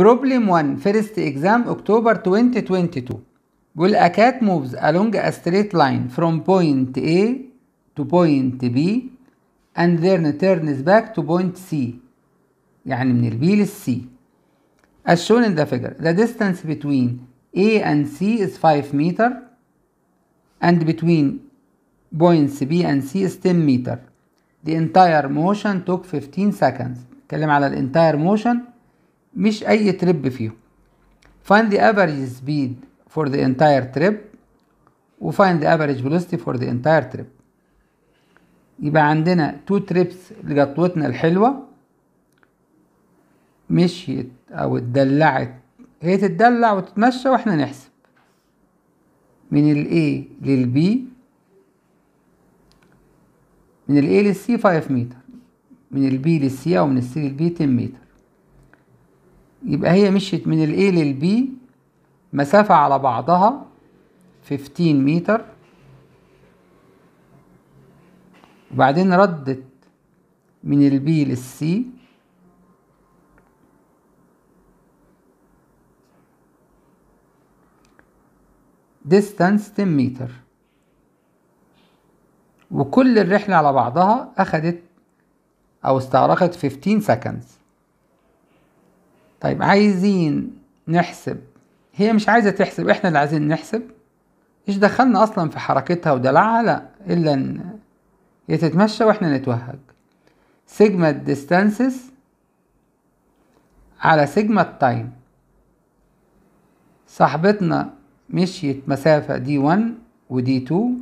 Problem 1 First exam October 2022 will a cat moves along a straight line from point A to point B and then turns back to point C يعني من البي للسي as shown in the figure the distance between A and C is 5 meter and between points B and C is 10 meter the entire motion took 15 seconds نتكلم على الانتاير موشن مش أي تريب فيهم find the average speed for the entire trip و find the average velocity for the entire trip يبقى عندنا two trips لجطوتنا الحلوة مشيت أو اتدلعت هي تتدلع وتتمشى واحنا نحسب من ال A لل B من ال A لل C 5 متر من ال B لل C أو من ال C لل B 10 متر يبقى هي مشيت من الـ A للـ B مسافة على بعضها 15 متر وبعدين ردت من الـ B للـ C distance 10 متر وكل الرحلة على بعضها أخدت أو استغرقت 15 seconds طيب عايزين نحسب هي مش عايزة تحسب احنا اللي عايزين نحسب ايش دخلنا اصلا في حركتها ودلعها لا الا ان هي تتمشى واحنا نتوهج سيجما الديستانسز على سيجما التايم صاحبتنا مشيت مسافة دي 1 ودي 2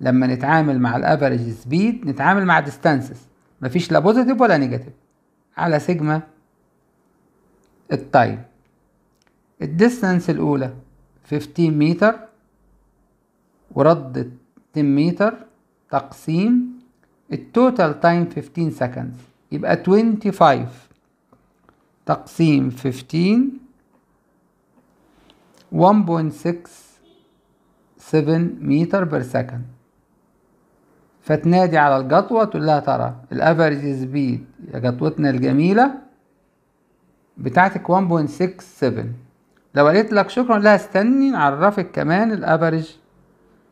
لما نتعامل مع الافريج سبيد نتعامل مع ديستانسز مفيش لا بوزيتيف ولا نيجاتيف على سيجما الطيب الديستانس الأولى 15 متر وردة 10 متر تقسيم التوتال تايم 15 سكند يبقى 25 تقسيم 15 1.67 متر بير سكند فتنادي على القطوة تقول لها ترى الافريج سبيد يا قطوتنا الجميلة بتاعتك 1.67 لو قالت لك شكرا لا استني نعرفك كمان الافريج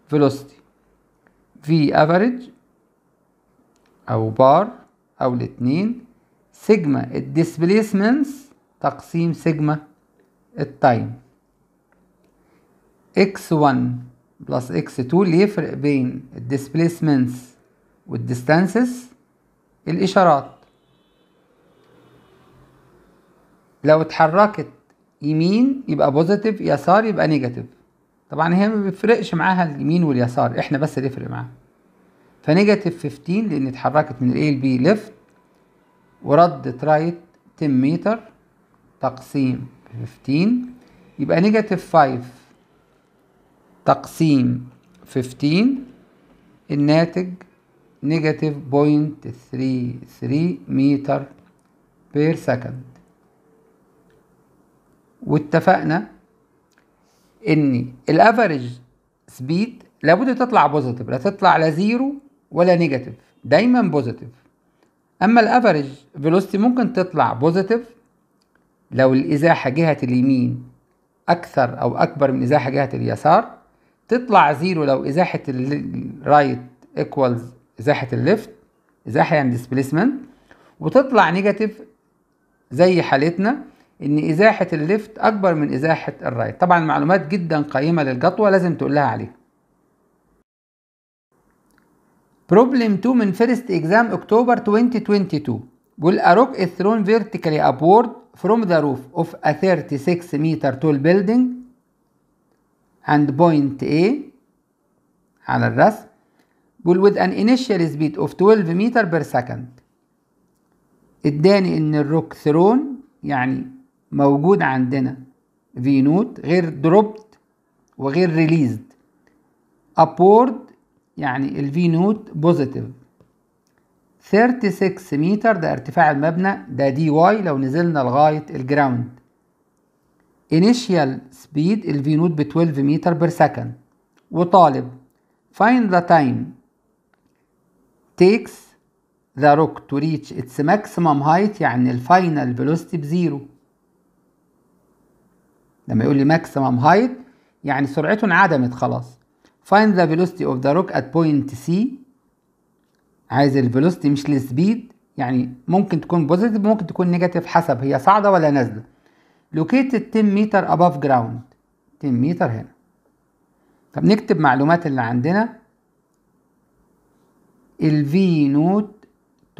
فيلوسيتي في افريج او بار او الاتنين سيجما الديسبليسمنتس تقسيم سيجما التايم اكس 1 بلس اكس 2 اللي يفرق بين الديسبليسمنتس والديستانسز الاشارات لو اتحركت يمين يبقى بوزيتيف يسار يبقى نيجاتيف طبعا هي ما بيفرقش معاها اليمين واليسار احنا بس اللي يفرق معاها فنيجاتيف 15 لان اتحركت من الاي لبي ليفت وردت رايت 10 متر تقسيم 15 يبقى نيجاتيف 5 تقسيم 15 الناتج نيجاتيف بوينت 33 متر بير سكند واتفقنا ان الافريج سبيد لابد تطلع بوزيتيف لا تطلع لا زيرو ولا نيجاتيف دايما بوزيتيف اما الافريج فيلوستي ممكن تطلع بوزيتيف لو الازاحه جهه اليمين اكثر او اكبر من ازاحه جهه اليسار تطلع زيرو لو ازاحه الرايت ايكوالز ازاحه الليفت ازاحه يعني ديسبيسمنت وتطلع نيجاتيف زي حالتنا ان ازاحه الليفت اكبر من ازاحه الرايت طبعا معلومات جدا قيمه للجطوه لازم تقول لها عليها بروبلم 2 من فيرست اكزام اكتوبر 2022 بيقول اروك thrown فيرتيكالي ابورد فروم ذا روف اوف ا 36 متر تول بيلدينج and بوينت A على الرسم بيقول with an initial speed of 12 متر per second اداني ان الروك ثرون يعني موجود عندنا في نوت غير دروبت وغير ريليزد ابورد يعني الفي نوت بوزيتيف 36 متر ده ارتفاع المبنى ده دي واي لو نزلنا لغاية الجراوند initial speed الفي نوت ب 12 متر بير سكند وطالب find the time takes the rock to reach its maximum height يعني الفاينل velocity بزيرو لما يقول لي ماكسيمم هايت يعني سرعته انعدمت خلاص find the velocity of the rock at point C عايز الفيلوستي مش السبيد يعني ممكن تكون بوزيتيف ممكن تكون نيجاتيف حسب هي صاعده ولا نازله لوكيت 10 متر اباف جراوند 10 متر هنا طب نكتب معلومات اللي عندنا ال V نوت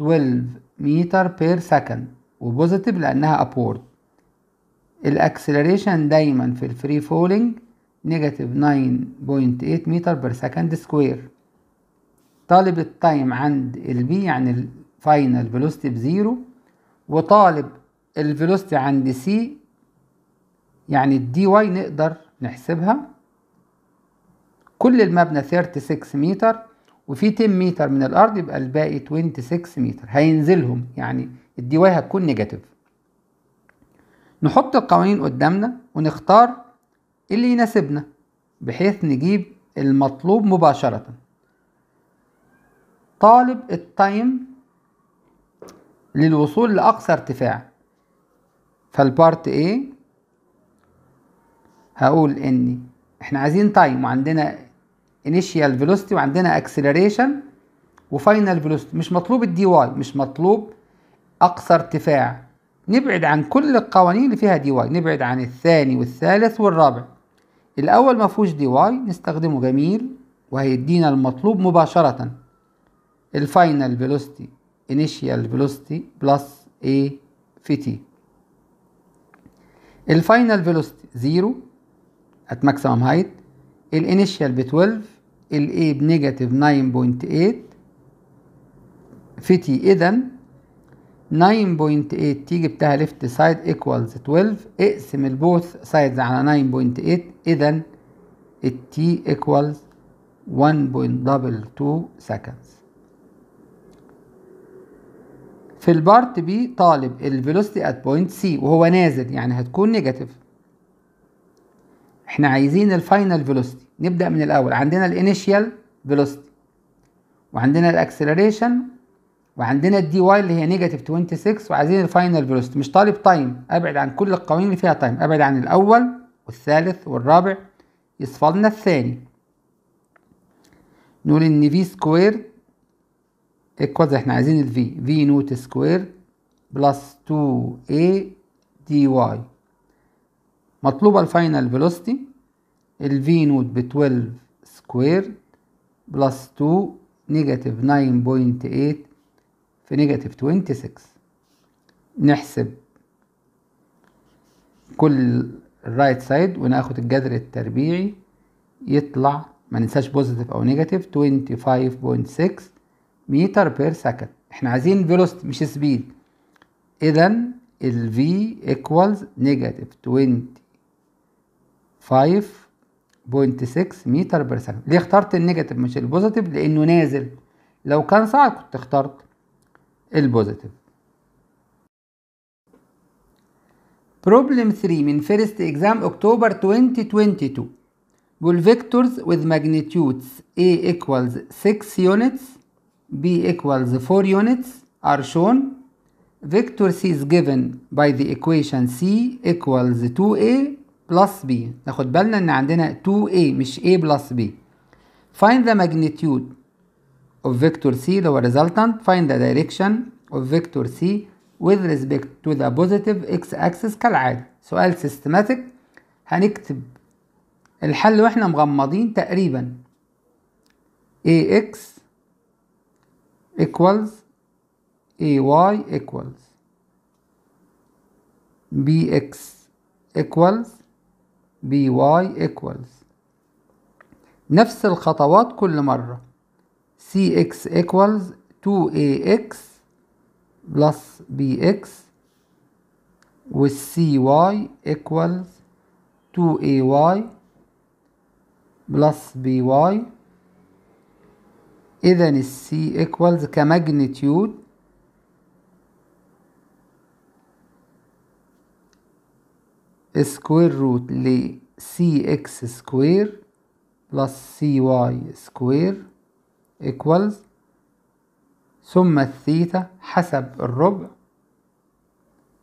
12 متر بير سكند وبوزيتيف لانها ابورد الاكسلريشن دايما في الفري فولينج نيجاتيف 9.8 متر بير سكند سكوير طالب التايم عند البي يعني الفاينل فيلوسيتي بزيرو وطالب الفيلوسيتي عند سي يعني الدي واي نقدر نحسبها كل المبنى 36 متر وفي 10 متر من الارض يبقى الباقي 26 متر هينزلهم يعني الدي واي هتكون نيجاتيف نحط القوانين قدامنا ونختار اللي يناسبنا بحيث نجيب المطلوب مباشرة طالب التايم للوصول لأقصى ارتفاع فالبارت A هقول إن إحنا عايزين تايم وعندنا initial velocity وعندنا acceleration وفاينل velocity مش مطلوب الدي واي مش مطلوب أقصى ارتفاع نبعد عن كل القوانين اللي فيها دي واي نبعد عن الثاني والثالث والرابع الأول ما فيهوش دي واي نستخدمه جميل وهيدينا المطلوب مباشرة الفاينل فيلوستي initial velocity plus a في t الفاينل فيلوستي 0 at maximum height الانيشيال ب 12 الاي بنيجاتيف 9.8 في تي اذا 9.8 تيجي بتاع ليفت سايد ايكوالز 12 اقسم البوث سايدز على 9.8 اذا التي ايكوالز 1.22 سكندز في البارت بي طالب الفيلوستي ات بوينت سي وهو نازل يعني هتكون نيجاتيف احنا عايزين الفاينل فيلوستي نبدا من الاول عندنا الانيشيال فيلوستي وعندنا الاكسلريشن وعندنا الدي واي اللي هي نيجاتيف 26 وعايزين الفاينل فيلوسيتي مش طالب تايم ابعد عن كل القوانين اللي فيها تايم ابعد عن الاول والثالث والرابع يصفى لنا الثاني نقول ان في سكوير ايكوالز احنا عايزين الفي في نوت سكوير بلس 2 a دي واي مطلوبه الفاينل فيلوسيتي الفي نوت ب 12 سكوير بلس 2 نيجاتيف 9.8 في نيجاتيف 26 نحسب كل الرايت سايد وناخد الجذر التربيعي يطلع ما ننساش بوزيتيف او نيجاتيف 25.6 متر بير سكند احنا عايزين فيلوست مش سبيد اذا ال v equals نيجاتيف 25.6 متر بير سكند ليه اخترت النيجاتيف مش البوزيتيف لانه نازل لو كان صعب كنت اخترت البوزيتيف Problem 3 من first exam October 2022 will vectors with magnitudes A equals 6 units B equals 4 units are shown vector C is given by the equation C equals 2A plus B ناخد بالنا ان عندنا 2A مش A plus B find the magnitude of vector C the resultant find the direction of vector C with respect to the positive x axis كالعادة سؤال systematic هنكتب الحل واحنا مغمضين تقريبا ax equals ay equals bx equals by equals نفس الخطوات كل مرة cx equals 2ax بلس بي اكس والسي واي ايكوالز تو اي واي بلس بي واي اذا السي ايكوالز كماجنتيود سكوير روت ل سي اكس سكوير بلس سي واي سكوير ايكوالز ثم الثيتا حسب الربع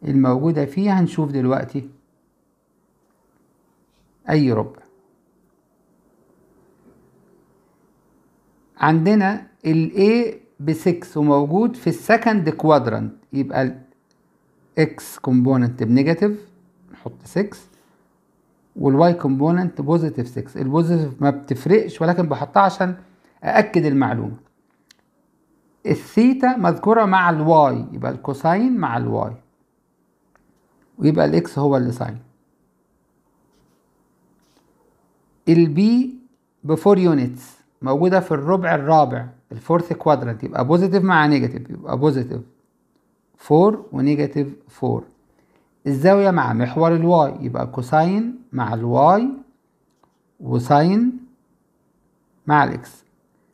الموجودة فيه هنشوف دلوقتي أي ربع عندنا الـ A ب 6 وموجود في السكند كوادرانت يبقى الـ X كومبوننت بنيجاتيف نحط 6 والـ Y كومبوننت بوزيتيف 6 البوزيتيف ما بتفرقش ولكن بحطها عشان أأكد المعلومة الثيتا مذكورة مع الواي يبقى الكوساين مع الواي ويبقى الاكس هو اللي ساين البي بفور يونتس موجودة في الربع الرابع الفورث كوادرانت يبقى بوزيتيف مع نيجاتيف يبقى بوزيتيف 4 ونيجاتيف 4 الزاوية مع محور الواي يبقى كوساين مع الواي وساين مع الاكس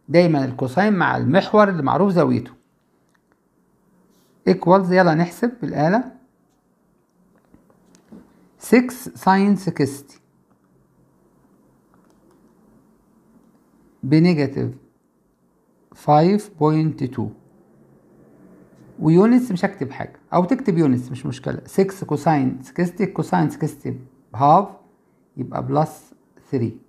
دايما الكوساين مع المحور اللي معروف زاويته ايكوالز يلا نحسب بالآلة 6 ساين 60 بنيجاتيف 5.2 ويونتس مش هكتب حاجة أو تكتب يونتس مش مشكلة 6 كوساين 60 كوساين 60 بهاف يبقى بلس 3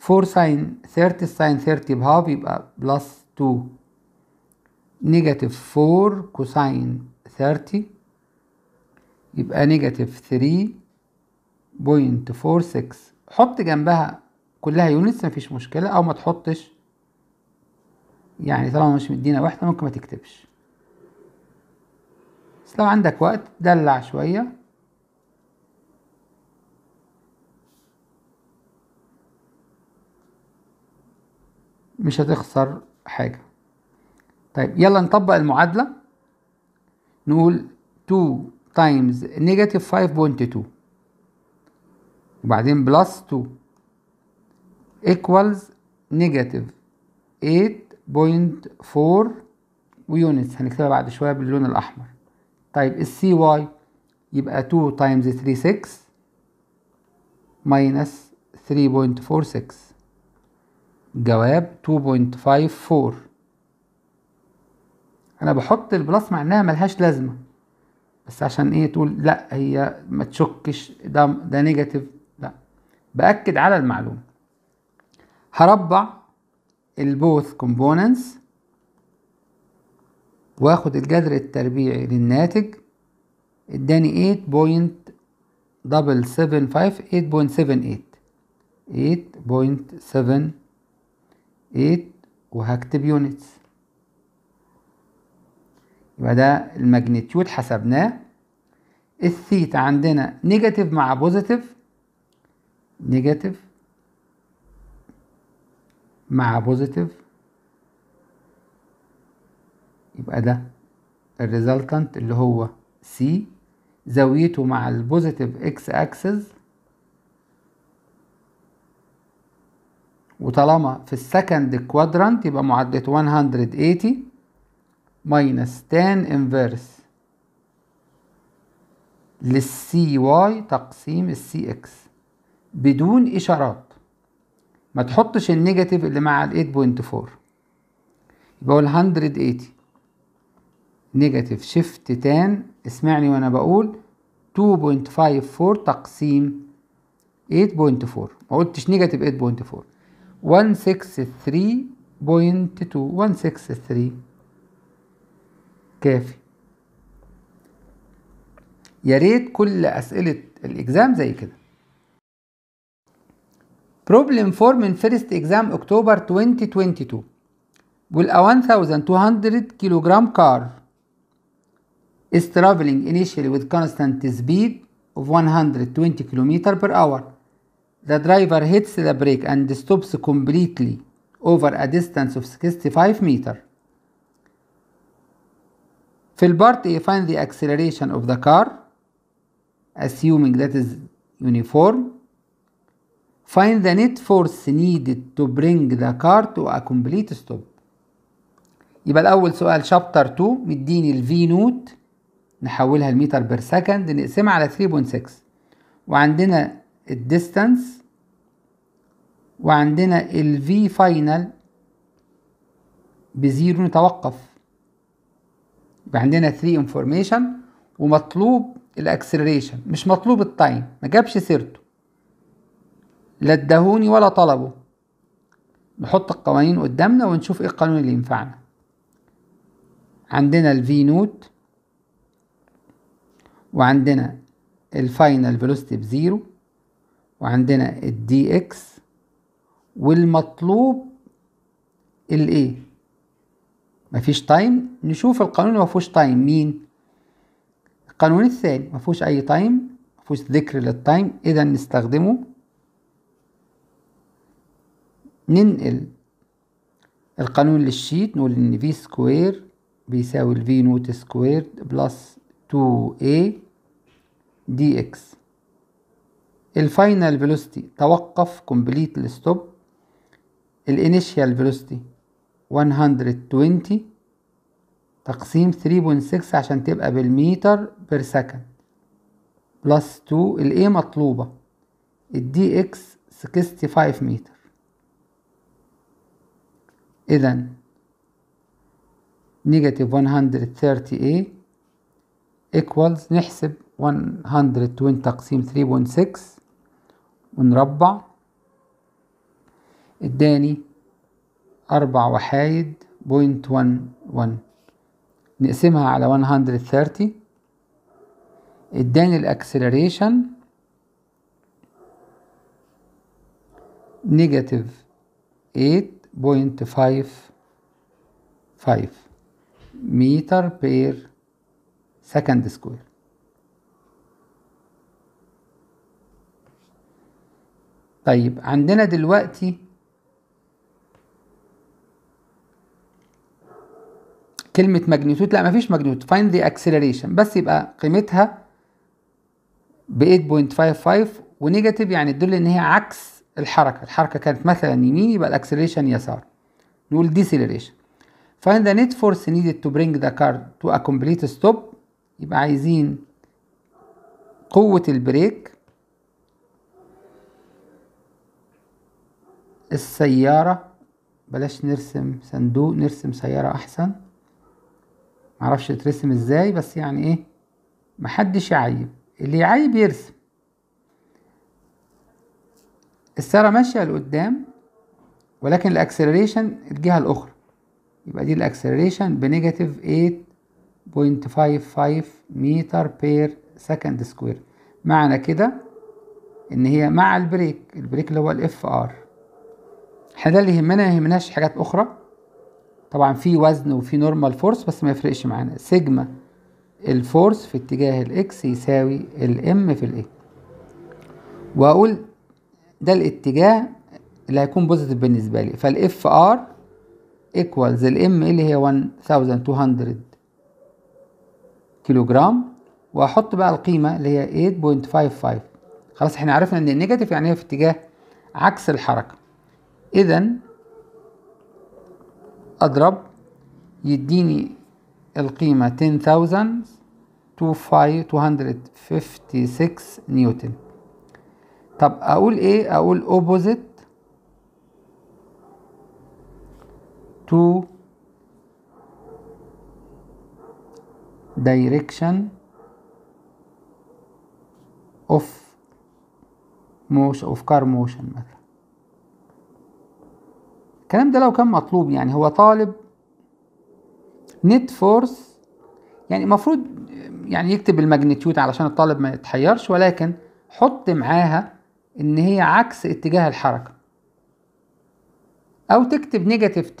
4 ساين 30 ساين 30 بهاف يبقى بلس 2 نيجاتيف 4 كوساين 30 يبقى نيجاتيف 3.46 حط جنبها كلها يونتس مفيش مشكلة أو ما تحطش يعني طالما مش مدينا واحدة ممكن ما تكتبش بس لو عندك وقت دلع شوية مش هتخسر حاجة طيب يلا نطبق المعادلة نقول 2 تايمز نيجاتيف 5.2 وبعدين بلس 2 ايكوالز نيجاتيف 8.4 ويونتس هنكتبها بعد شوية باللون الأحمر طيب السي واي يبقى 2 تايمز 36 ماينس 3.46 جواب 2.54 انا بحط البلس مع انها ملهاش لازمه بس عشان ايه تقول لا هي ما تشكش ده ده نيجاتيف لا باكد على المعلومه هربع البوث كومبوننتس واخد الجذر التربيعي للناتج اداني 8.75 8.78 8.78 8 وهكتب يونتس يبقى ده الماجنتيود حسبناه الثيتا عندنا نيجاتيف مع بوزيتيف نيجاتيف مع بوزيتيف يبقى ده الريزلتنت اللي هو سي زاويته مع البوزيتيف اكس اكسس وطالما في السكند كوادرانت يبقى معادلة 180 ماينس تان انفيرس للسي واي تقسيم السي اكس بدون اشارات ما تحطش النيجاتيف اللي مع ال 8.4 يبقى هو ال 180 نيجاتيف شيفت تان اسمعني وانا بقول 2.54 تقسيم 8.4 ما قلتش نيجاتيف 8.4 163.2 163 كافي يا ريت كل أسئلة الإجزام زي كده Problem 4 من first exam October 2022 will a 1200 kilogram car is traveling initially with constant speed of 120 km per hour The driver hits the brake and stops completely over a distance of 65 meter. في البارت A find the acceleration of the car assuming that is uniform. Find the net force needed to bring the car to a complete stop. يبقى الأول سؤال شابتر 2 مديني ال V نوت نحولها لمتر بير سكند نقسمها على 3.6 وعندنا الديستانس وعندنا ال V final بزيرو نتوقف يبقى عندنا 3 information ومطلوب الاكسلريشن مش مطلوب التايم ما جابش سيرته لا ادهوني ولا طلبه نحط القوانين قدامنا ونشوف ايه القانون اللي ينفعنا عندنا الفي نوت وعندنا الفاينل فيلوسيتي بزيرو وعندنا الدي اكس والمطلوب الايه مفيش تايم نشوف القانون مفهوش تايم مين القانون الثاني مفهوش اي تايم مفهوش ذكر للتايم اذا نستخدمه ننقل القانون للشيت نقول ان في سكوير بيساوي الفي نوت سكوير بلس 2a دي اكس الفاينل فيلوستي توقف كومبليت الستوب الانيشيال فيلوستي 120 تقسيم 3.6 عشان تبقى بالميتر بير سكند بلس 2 الاي مطلوبة الدي اكس 65 متر اذا نيجاتيف 130 a ايكوالز نحسب 120 تقسيم 3.6 ونربع اداني أربع وحايد بوينت ون ون نقسمها على 130 اداني الاكسلريشن نيجاتيف 8.55 متر بير سكند سكوير طيب عندنا دلوقتي كلمة ماجنيتود لا مفيش ماجنيتود فاين ذا اكسلريشن بس يبقى قيمتها ب 8.55 ونيجاتيف يعني تدل ان هي عكس الحركة الحركة كانت مثلا يمين يبقى الاكسلريشن يسار نقول ديسيلريشن find the net force needed to bring the car to a complete stop يبقى عايزين قوة البريك السيارة بلاش نرسم صندوق نرسم سيارة أحسن معرفش ترسم ازاي بس يعني ايه محدش يعيب اللي يعيب يرسم السيارة ماشية لقدام ولكن الاكسلريشن الجهة الأخرى يبقى دي الاكسلريشن بنيجاتيف 8.55 متر بير سكند سكوير معنى كده ان هي مع البريك البريك اللي هو الاف ار احنا ده اللي يهمنا ما يهمناش حاجات اخرى طبعا في وزن وفي نورمال فورس بس ما يفرقش معانا سيجما الفورس في اتجاه الاكس يساوي الام في الايه واقول ده الاتجاه اللي هيكون بوزيتيف بالنسبه لي فالاف ار ايكوالز الام اللي هي 1200 كيلو جرام واحط بقى القيمه اللي هي 8.55 خلاص احنا عرفنا ان النيجاتيف يعني هي في اتجاه عكس الحركه إذا أضرب يديني القيمة 10,256 نيوتن طب أقول إيه؟ أقول opposite to direction of motion of car motion مثلا الكلام ده لو كان مطلوب يعني هو طالب نت فورس يعني المفروض يعني يكتب الماجنتيود علشان الطالب ما يتحيرش ولكن حط معاها ان هي عكس اتجاه الحركه او تكتب نيجاتيف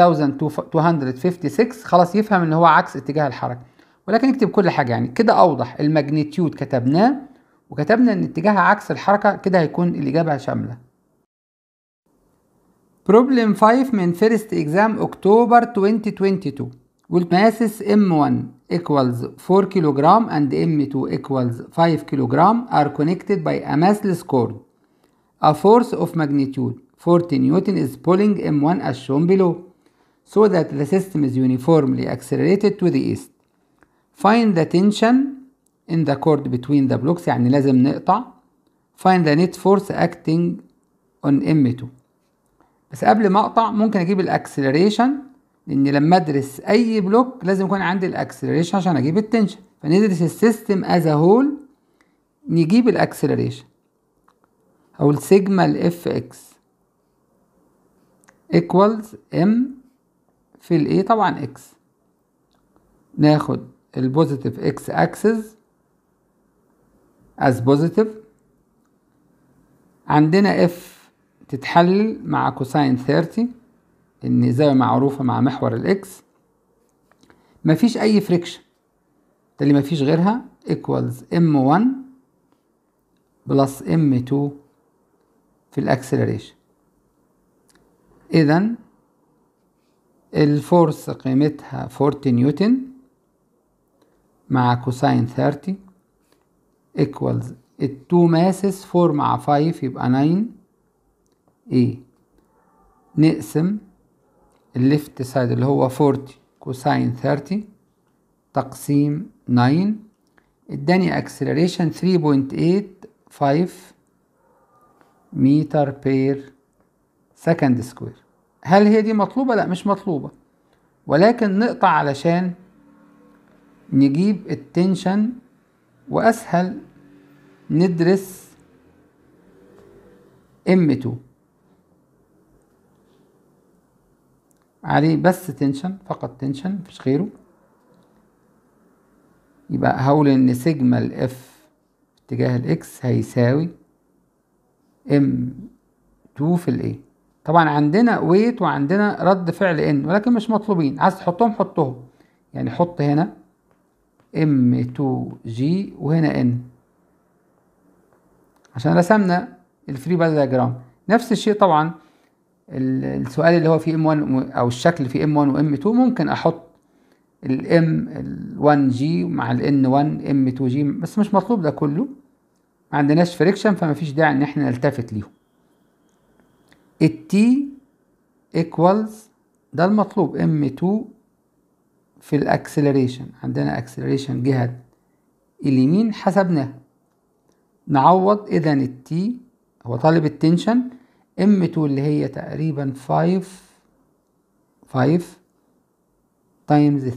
10 1256 خلاص يفهم ان هو عكس اتجاه الحركه ولكن اكتب كل حاجه يعني كده اوضح الماجنتيود كتبناه وكتبنا ان اتجاهها عكس الحركه كده هيكون الاجابه شامله Problem 5 من first exam October 2022 والماسس M1 equals 4 kg and M2 equals 5 kg are connected by a massless cord. A force of magnitude 40 Newton is pulling M1 as shown below so that the system is uniformly accelerated to the east. Find the tension in the cord between the blocks يعني لازم نقطع. Find the net force acting on M2. بس قبل ما اقطع ممكن اجيب الاكسلريشن لان لما ادرس اي بلوك لازم يكون عندي الاكسلريشن عشان اجيب التنشن فندرس السيستم از هول نجيب الاكسلريشن او السيجما الاف اكس ايكوالز ام في الاي طبعا اكس ناخد البوزيتيف اكس اكسس از بوزيتيف عندنا اف تتحلل مع كوساين 30 ان زاوية معروفة مع محور الاكس مفيش اي فريكشن ده اللي مفيش غيرها ايكوالز ام 1 بلس ام 2 في الاكسلريشن اذا الفورس قيمتها 40 نيوتن مع كوساين 30 ايكوالز 2 ماسس 4 مع 5 يبقى 9 اي نقسم الليفت سايد اللي هو 40 كوساين 30 تقسيم 9 اداني اكسلريشن 3.85 متر بير سكند سكوير هل هي دي مطلوبة؟ لا مش مطلوبة ولكن نقطع علشان نجيب التنشن وأسهل ندرس M2 عليه بس تنشن فقط تنشن مفيش غيره يبقى هقول ان سيجما الاف اتجاه الاكس هيساوي ام 2 في الايه طبعا عندنا ويت وعندنا رد فعل ان ولكن مش مطلوبين عايز تحطهم حطهم يعني حط هنا ام 2 جي وهنا ان عشان رسمنا الفري بادي دايجرام نفس الشيء طبعا السؤال اللي هو في ام 1 او الشكل في ام 1 وام 2 ممكن احط الام 1 جي مع الان 1 ام 2 جي بس مش مطلوب ده كله ما عندناش فريكشن فما فيش داعي ان احنا نلتفت ليهم التي ايكوالز ده المطلوب ام 2 في الاكسلريشن عندنا اكسلريشن جهه اليمين حسبناه نعوض اذا التي هو طالب التنشن ام 2 اللي هي تقريبا 5 5 تايمز 3.85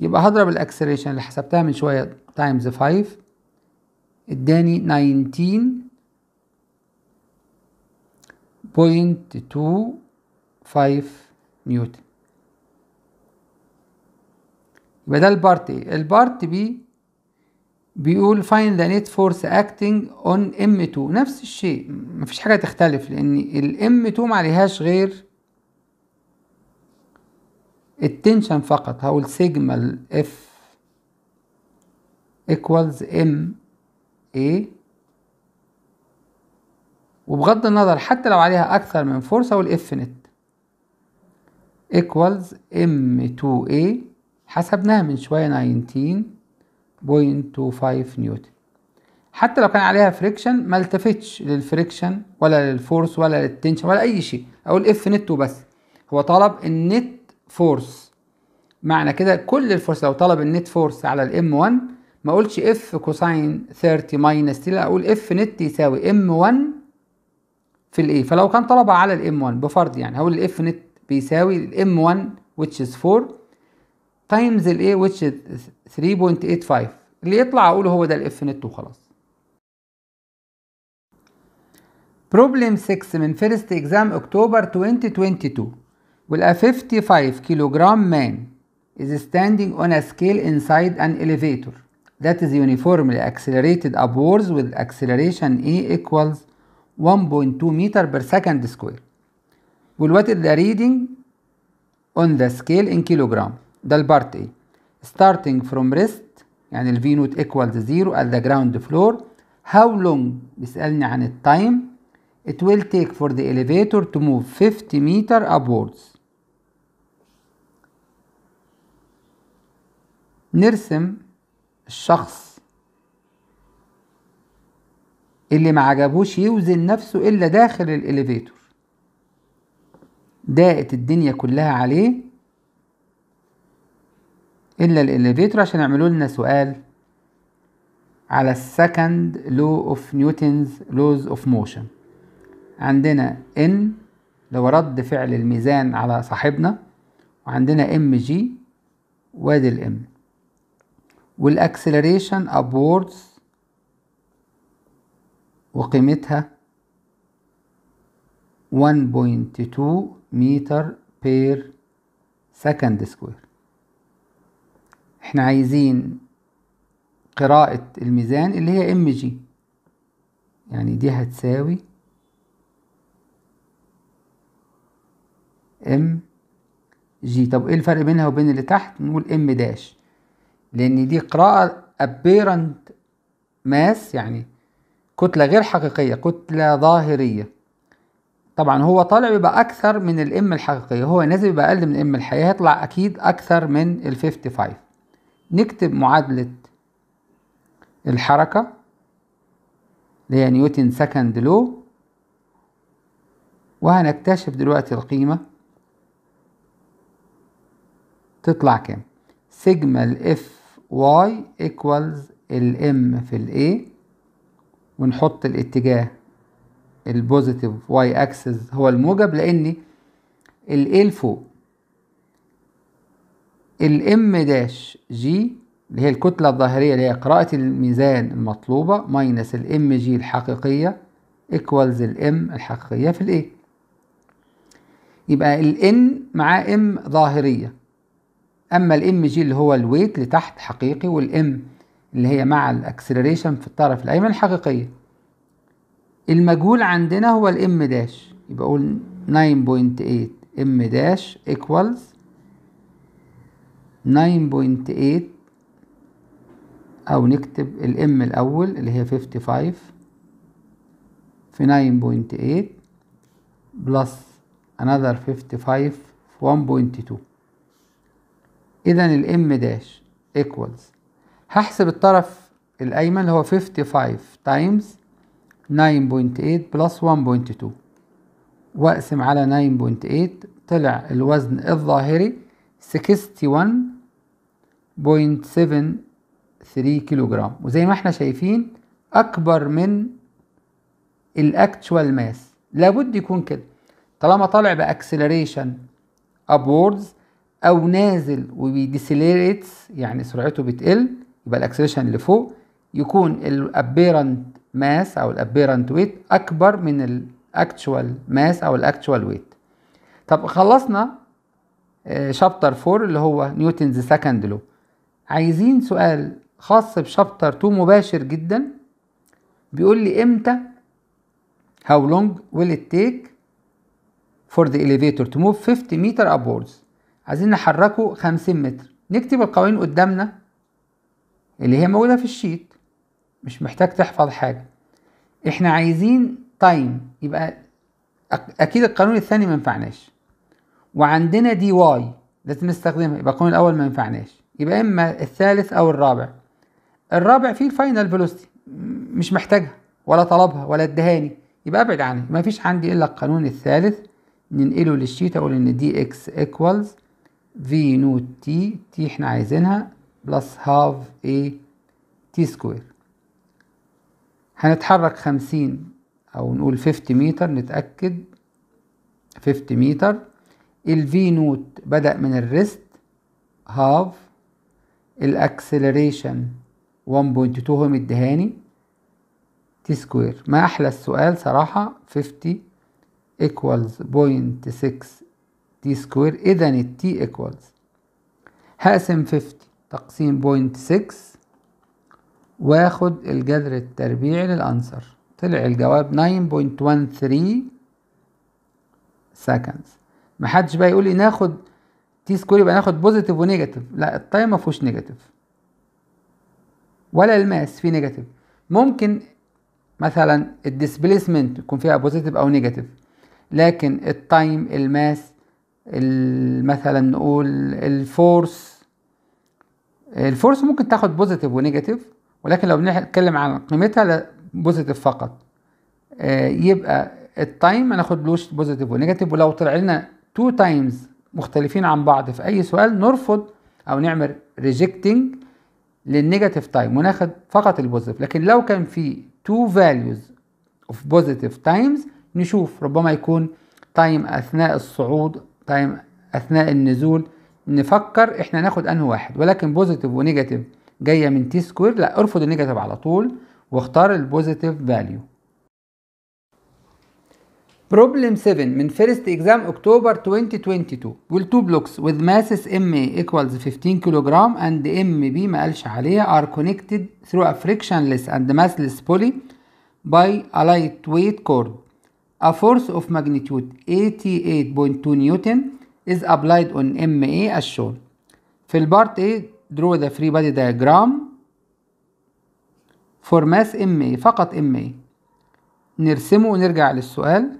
يبقى هضرب الاكسلريشن اللي حسبتها من شويه تايمز 5 اداني 19.25 نيوتن يبقى ده البارت ايه البارت بي بيقول find the need force acting on M2 نفس الشيء مفيش حاجة تختلف لأن ال M2 معلهاش غير التنشن فقط هقول سيجما F equals M A وبغض النظر حتى لو عليها أكثر من فورس هقول F نت equals M2A حسبناها من شوية 19 0.25 نيوتن حتى لو كان عليها فريكشن ما التفتش للفريكشن ولا للفورس ولا للتنشن ولا اي شيء اقول اف نت وبس هو طلب النت فورس معنى كده كل الفورس لو طلب النت فورس على الام 1 ما اقولش اف كوساين 30 ماينس تي لا اقول اف نت يساوي ام 1 في الايه فلو كان طلبها على الام 1 بفرض يعني هقول الاف نت بيساوي الام 1 which is 4 تايمز الاي ويتش 3.85 اللي يطلع اقوله هو ده الاف نت وخلاص بروبلم 6 من فيرست اكزام اكتوبر 2022 will a 55 kilogram man is standing on a scale inside an elevator that is uniformly accelerated upwards with acceleration A equals 1.2 meter per second square. Well, what is the reading on the scale in kilogram? ده البارت A starting from rest يعني الفي نوت to zero at the ground floor how long بيسألني عن التايم it will take for the elevator to move 50 meter upwards نرسم الشخص اللي ما عجبوش يوزن نفسه إلا داخل الإليفيتور ضاقت الدنيا كلها عليه الا الاليفيتور عشان يعملوا لنا سؤال على السكند لو اوف نيوتنز لوز اوف موشن عندنا ان لو رد فعل الميزان على صاحبنا وعندنا ام جي وادي الام والاكسلريشن ابوردز وقيمتها 1.2 متر بير سكند سكوير احنا عايزين قراءة الميزان اللي هي ام جي يعني دي هتساوي ام جي طب ايه الفرق بينها وبين اللي تحت نقول ام داش لان دي قراءة apparent ماس يعني كتلة غير حقيقية كتلة ظاهرية طبعا هو طالع بيبقى اكثر من الام الحقيقية هو نازل بيبقى اقل من الام الحقيقية هيطلع اكيد اكثر من الفيفتي فايف نكتب معادلة الحركة اللي هي نيوتن سكند لو وهنكتشف دلوقتي القيمة تطلع كام سيجما الاف واي ايكوالز الام في الاي ونحط الاتجاه البوزيتيف واي اكسس هو الموجب لان الاي لفوق الام داش جي اللي هي الكتلة الظاهرية اللي هي قراءة الميزان المطلوبة ماينس الام جي الحقيقية ايكوالز الام الحقيقية في الايه يبقى الان مع ام ظاهرية اما الام جي اللي هو الويت لتحت حقيقي والام اللي هي مع الاكسلريشن في الطرف الايمن حقيقية المجهول عندنا هو الام داش يبقى اقول 9.8 ام داش ايكوالز 9.8 أو نكتب الام الأول اللي هي 55 في 9.8 بلس another 55 في 1.2 إذا الام داش equals هحسب الطرف الأيمن اللي هو 55 تايمز 9.8 plus 1.2 واقسم على 9.8 طلع الوزن الظاهري 61.73 كيلو جرام وزي ما احنا شايفين أكبر من الأكتشوال ماس لابد يكون كده طالما طالع بأكسلريشن أبوردز أو نازل وبيديسيليريتس يعني سرعته بتقل يبقى الأكسلريشن اللي فوق يكون الأبيرنت ماس أو الأبيرنت ويت أكبر من الأكتشوال ماس أو الأكتشوال ويت طب خلصنا شابتر 4 اللي هو نيوتنز سكند لو عايزين سؤال خاص بشابتر 2 مباشر جدا بيقول لي امتى how long will it take for the elevator to move 50 متر upwards عايزين نحركه 50 متر نكتب القوانين قدامنا اللي هي موجودة في الشيت مش محتاج تحفظ حاجة احنا عايزين تايم يبقى اكيد القانون الثاني ما ينفعناش وعندنا دي واي لازم نستخدمها يبقى القانون الأول ما ينفعناش يبقى إما الثالث أو الرابع الرابع فيه الفاينل فيلوسيتي مش محتاجها ولا طلبها ولا ادهاني يبقى ابعد عنها ما فيش عندي إلا القانون الثالث ننقله للشيت أقول إن دي إكس إيكوالز في نوت تي تي إحنا عايزينها بلس هاف اي تي سكوير هنتحرك خمسين أو نقول 50 متر نتأكد 50 متر الفي نوت بدأ من الريست هاف الاكسلريشن 1.2 هم الدهاني تي سكوير ما أحلى السؤال صراحة 50 equals 0.6 تي سكوير إذا التي equals هقسم 50 تقسيم 0.6 واخد الجذر التربيعي للأنسر طلع الجواب 9.13 seconds ما حدش بقى يقول لي ناخد تي سكوير يبقى ناخد بوزيتيف ونيجاتيف لا التايم ما فيهوش نيجاتيف ولا الماس فيه نيجاتيف ممكن مثلا الديسبيسمنت يكون فيها بوزيتيف او نيجاتيف لكن التايم الماس مثلا نقول الفورس الفورس ممكن تاخد بوزيتيف ونيجاتيف ولكن لو بنتكلم عن قيمتها لا بوزيتيف فقط آه، يبقى التايم ما ناخدلوش بوزيتيف ونيجاتيف ولو طلع لنا تو تايمز مختلفين عن بعض في اي سؤال نرفض او نعمل ريجكتنج للنيجاتيف تايم وناخد فقط البوزيتيف لكن لو كان في تو فاليوز اوف بوزيتيف تايمز نشوف ربما يكون تايم اثناء الصعود تايم اثناء النزول نفكر احنا ناخد انه واحد ولكن بوزيتيف ونيجاتيف جايه من تي سكوير لا ارفض النيجاتيف على طول واختار البوزيتيف فاليو Problem 7 من first exam October 2022 will two blocks with masses MA equals 15 kg and MB ما قالش عليها are connected through a frictionless and massless pulley by a lightweight cord. A force of magnitude 88.2 Newton is applied on MA as shown. في البارت A draw the free body diagram for mass MA فقط MA نرسمه ونرجع للسؤال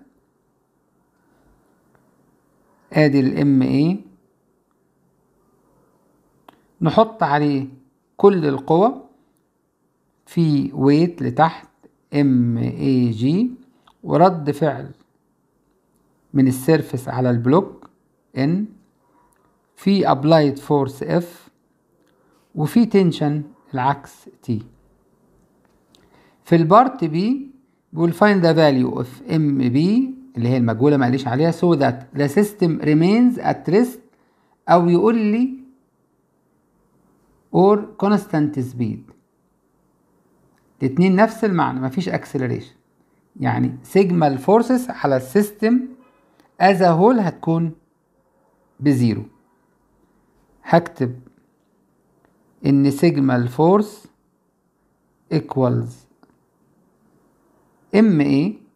ادي الام اي نحط عليه كل القوى في ويت لتحت ام اي جي ورد فعل من السيرفس على البلوك ان في ابلايد فورس اف وفي تنشن العكس تي في البارت بي بيقول فايند ذا فاليو اوف ام بي اللي هي المجهولة ما عليها so that the system remains at rest أو يقول لي or constant speed الاتنين نفس المعنى مفيش acceleration يعني سيجما الفورسز على السيستم as a whole هتكون بزيرو هكتب ان سيجما الفورس equals ام ايه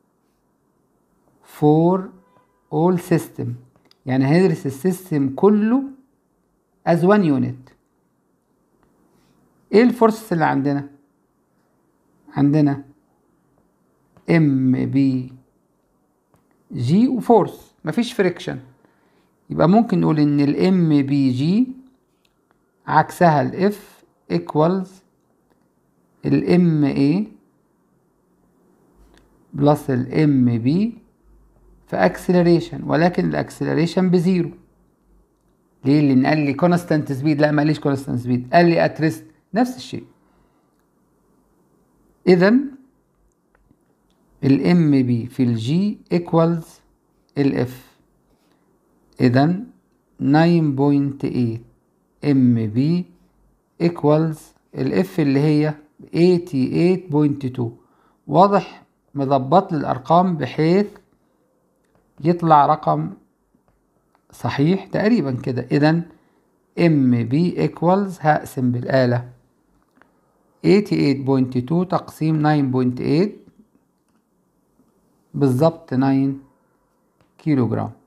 فور اول سيستم يعني هندرس السيستم كله از وان يونت ايه الفورسز اللي عندنا عندنا ام بي جي وفورس مفيش فريكشن يبقى ممكن نقول ان الام بي جي عكسها الاف ايكوالز الام اي بلس الام بي فاكسلريشن ولكن الاكسلريشن بزيرو ليه اللي قال لي كونستانت سبيد لا ماليش كونستانت سبيد قال لي اتريست نفس الشيء اذا الام بي في الجي ايكوالز الاف اذا 9.8 ام بي ايكوالز الاف اللي هي 88.2 واضح مظبط لي الارقام بحيث يطلع رقم صحيح تقريبا كده إذا ام بي ايكوالز هقسم بالآلة 88.2 تقسيم 9.8 بالظبط 9 كيلوغرام